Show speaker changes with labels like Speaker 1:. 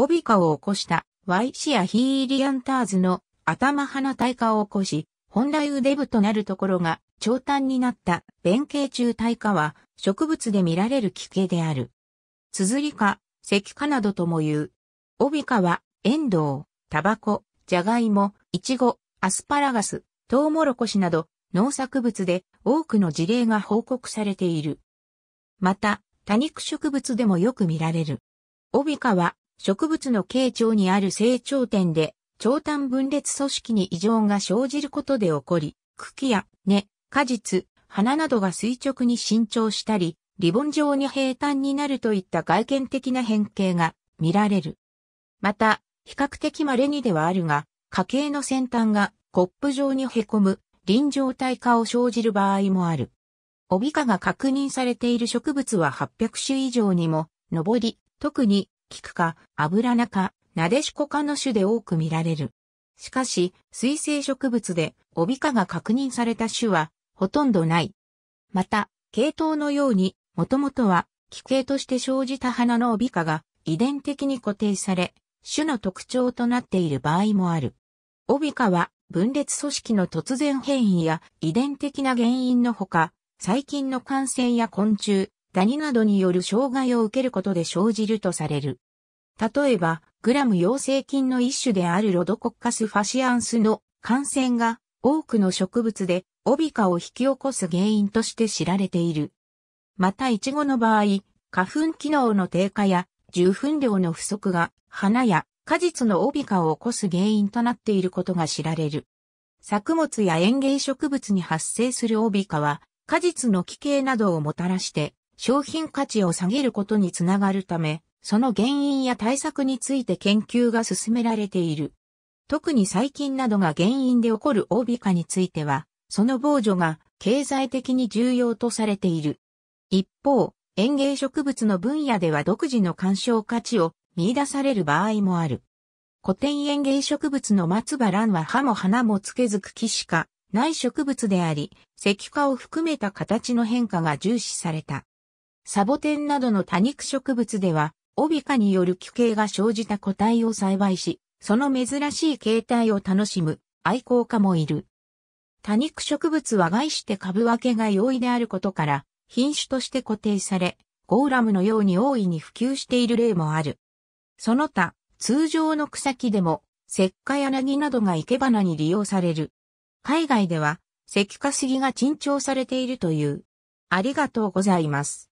Speaker 1: オビカを起こしたワイシア・ヒーリアンターズの頭鼻体化を起こし、本来腕部となるところが長短になった弁慶中体化は植物で見られる奇形である。綴りか、石化などとも言う。オビカは、エンドウ、タバコ、ジャガイモ、イチゴ、アスパラガス、トウモロコシなど農作物で多くの事例が報告されている。また、多肉植物でもよく見られる。オビカは植物の形状にある成長点で、長短分裂組織に異常が生じることで起こり、茎や根、果実、花などが垂直に伸長したり、リボン状に平坦になるといった外見的な変形が見られる。また、比較的稀にではあるが、家系の先端がコップ状に凹む臨状態化を生じる場合もある。帯化が確認されている植物は800種以上にも上り、特に菊か、油ナか、なでしこ科の種で多く見られる。しかし、水生植物で、オビカが確認された種は、ほとんどない。また、系統のように、もともとは、奇系として生じた花のオビカが、遺伝的に固定され、種の特徴となっている場合もある。オビカは、分裂組織の突然変異や、遺伝的な原因のほか、細菌の感染や昆虫、ダニなどによる障害を受けることで生じるとされる。例えば、グラム陽性菌の一種であるロドコッカスファシアンスの感染が多くの植物でオビカを引き起こす原因として知られている。またイチゴの場合、花粉機能の低下や重粉量の不足が花や果実のオビカを起こす原因となっていることが知られる。作物や園芸植物に発生するオビカは果実の奇形などをもたらして商品価値を下げることにつながるため、その原因や対策について研究が進められている。特に細菌などが原因で起こるオービ化については、その防除が経済的に重要とされている。一方、園芸植物の分野では独自の干渉価値を見出される場合もある。古典園芸植物の松葉蘭は葉も花もつけづく木しかない植物であり、石化を含めた形の変化が重視された。サボテンなどの多肉植物では、オビカによる奇形が生じた個体を栽培し、その珍しい形態を楽しむ愛好家もいる。多肉植物は害して株分けが容易であることから、品種として固定され、ゴーラムのように大いに普及している例もある。その他、通常の草木でも、石化柳などが生け花に利用される。海外では、石化杉が珍重されているという。ありがとうございます。